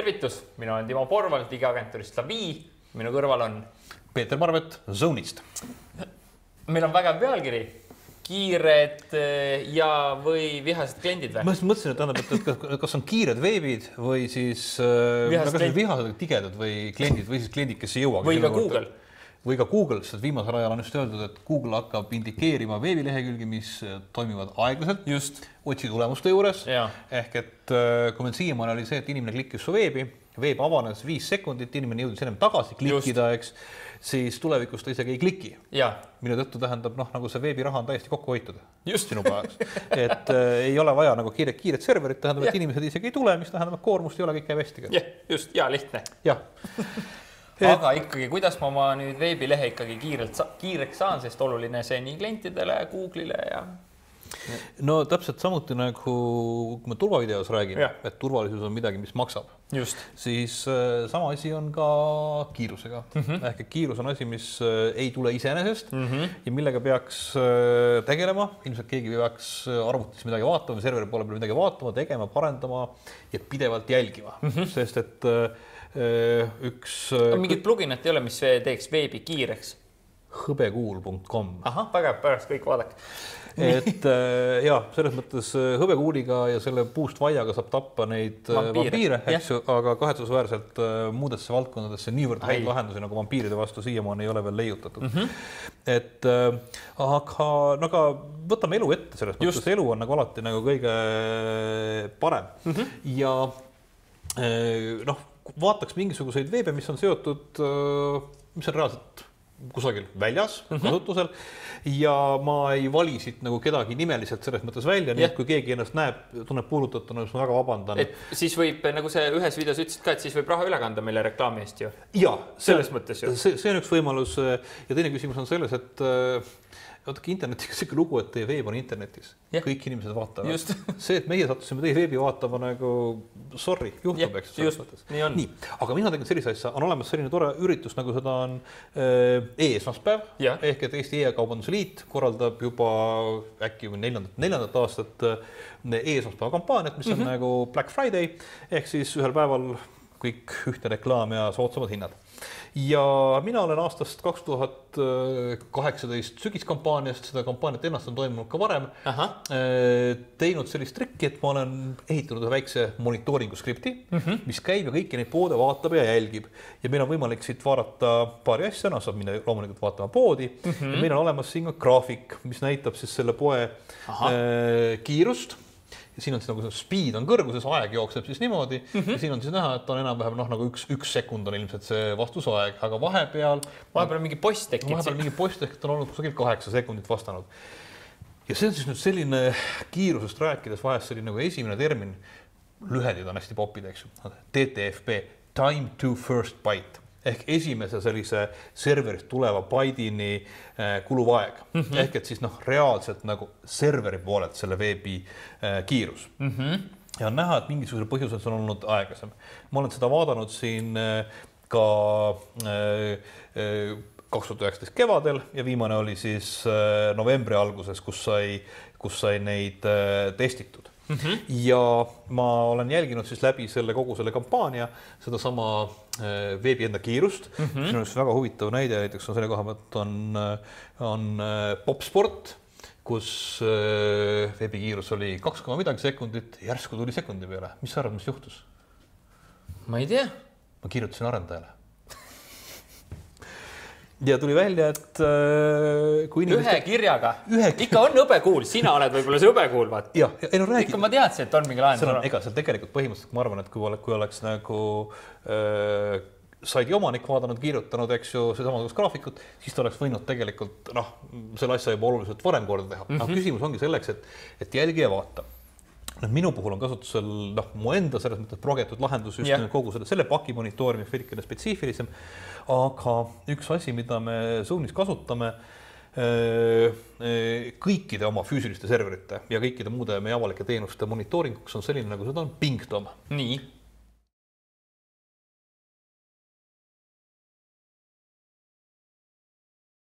tervitus, mina olen Timo Porvald, digiagentuurist Lavi, minu kõrval on Peeter Marvet Zone'ist. meil on vägev pealkiri, kiired eh, ja, või vihased kliendid või? ma just mõtlesin, et tähendab, et, et kas on kiired veebid või siis eh, vihased, no, vihased tigedad või kliendid või siis kliendid, kes ei jõua. või ka Google või ka Google, sest viimasel ajal on just öeldud, et Google hakkab indikeerima veebilehekülgi, mis toimivad aeglaselt, otsi tulemuste juures. ehk et äh, kui meil siiamaani oli see, et inimene klikkis su veebi, veeb avanes viis sekundit, inimene jõudis ennem tagasi klikkida, eks, siis tulevikus ta isegi ei kliki. mille tõttu tähendab noh, nagu see veebiraha on täiesti kokku hoitud. just sinu päevaks et äh, ei ole vaja nagu kiiret, kiiret serverit, tähendab, et inimesed isegi ei tule, mis tähendab, et koormust ei ole, kõik käib hästi. jah, just ja lihtne. jah aga ikkagi, kuidas ma oma nüüd veebilehe ikkagi kiirelt, kiireks saan, sest oluline see nii klientidele, Google'ile ja. no täpselt samuti nagu, kui me turvavideos räägime, et turvalisus on midagi, mis maksab. just. siis äh, sama asi on ka kiirusega mm. -hmm. ehk et kiirus on asi, mis äh, ei tule iseenesest mm -hmm. ja millega peaks äh, tegelema, ilmselt keegi peaks äh, arvutis midagi vaatama, serveri poole peal midagi vaatama, tegema, parendama ja pidevalt jälgima mm, -hmm. sest et äh, Äh, üks. Äh, mingit pluginat ei ole, mis teeks veebi kiireks? hõbekuul.com. ahah, vägev, pärast kõik vaadake et äh, ja selles mõttes äh, hõbekuuliga ja selle puust vaiaga saab tappa neid vampiire, vampiire, eks ju, aga kahetsusväärselt äh, muudesse valdkondadesse niivõrd häid lahendusi nagu vampiiride vastu siiamaani ei ole veel leiutatud mm. -hmm. et äh, aga no aga võtame elu ette selles mõttes, elu on nagu alati nagu kõige parem mm -hmm. ja noh, vaataks mingisuguseid veebe, mis on seotud, mis on reaalselt kusagil väljas mm -hmm. kasutusel ja ma ei vali siit nagu kedagi nimeliselt selles mõttes välja, nii et kui keegi ennast näeb, tunneb puudutatuna, siis ma väga vabandan. et siis võib, nagu sa ühes videos ütlesid ka, et siis võib raha üle kanda meile reklaami eest ju. ja selles see, mõttes ju. see, see on üks võimalus ja teine küsimus on selles, et vaadake, internetiga sihuke lugu, et teie veeb on internetis yeah., kõik inimesed vaatavad. see, et meie sattusime teie veebi vaatama nagu sorry, juhtub yeah., eks ju, selles mõttes. nii, nii, aga mina tegin sellise asja, on olemas selline tore üritus, nagu seda on äh, e-esmaspäev yeah. ehk et Eesti E-kaubanduse Liit korraldab juba äkki neljandat, neljandat aastat äh, e-esmaspäeva kampaaniat, mis mm -hmm. on mhm. nagu Black Friday ehk siis ühel päeval kõik ühtne reklaam ja soodsamad hinnad. ja mina olen aastast kaks tuhat kaheksateist sügiskampaaniast, seda kampaaniat ennast on toimunud ka varem, eh, teinud sellist trikki, et ma olen ehitanud ühe väikse monitooringu skripti mm, -hmm. mis käib ja kõiki neid poode vaatab ja jälgib ja meil on võimalik siit vaadata paari asja, noh, saab minna loomulikult vaatama poodi mm -hmm. ja meil on olemas siin ka graafik, mis näitab siis selle poe Aha. Eh, kiirust siin on siis nagu see speed on kõrguses, aeg jookseb siis niimoodi mm, -hmm. siin on siis näha, et on enam-vähem noh, nagu üks, üks sekund on ilmselt see vastusaeg, aga vahepeal. vahepeal mingi post tekib. vahepeal mingi post tekib, ta on olnud kusagil kaheksa sekundit vastanud. ja see on siis nüüd selline kiirusest rääkides vahest selline nagu esimene termin. lühendid on hästi popid, eks ju, TTFB, time to first byte ehk esimese sellise serverist tuleva baidini äh, kuluv aeg mm. -hmm. ehk et siis noh, reaalselt nagu serveri poolelt selle veebi äh, kiirus mm. -hmm. ja on näha, et mingisugusel põhjusel see on olnud aeglasem. ma olen seda vaadanud siin äh, ka kaks tuhat üheksateist kevadel ja viimane oli siis novembri alguses, kus sai, kus sai neid testitud mm. -hmm. ja ma olen jälginud siis läbi selle kogu selle kampaania sedasama eh, veebi enda kiirust mm. -hmm. minu arust väga huvitav näide näiteks on selle koha pealt on, eh, on eh, popsport kus veebikiirus oli kaks koma midagi sekundit, järsku tuli sekundi peale. mis sa arvad, mis juhtus? ma ei tea. ma kirjutasin arendajale ja tuli välja, et äh, kui inimesed... ühe kirjaga ühe... Kirjaga. ikka on hõbekuul, sina oled võib-olla see hõbekuul, vaata. jah, ei no räägi. ikka ma teadsin, et on mingi lahendus. ega seal tegelikult põhimõtteliselt ma arvan, et kui oleks, kui oleks nagu äh, saidi omanik vaadanud, kirjutanud, eks ju, seesamasugust graafikut, siis ta oleks võinud tegelikult noh, selle asja juba oluliselt varem korda teha mm. -hmm. aga mhm. küsimus ongi selleks, et, et jälgija vaatab noh, minu puhul on kasutusel noh, mu enda selles mõttes progetud lahendus just yeah. kogu selle, selle paki monitoorimine veidikene spetsiifilisem. aga üks asi, mida me Zoomis kasutame äh, äh, kõikide oma füüsiliste serverite ja kõikide muude meie avalike teenuste monitooringuks on selline, nagu seda on Pingdom. nii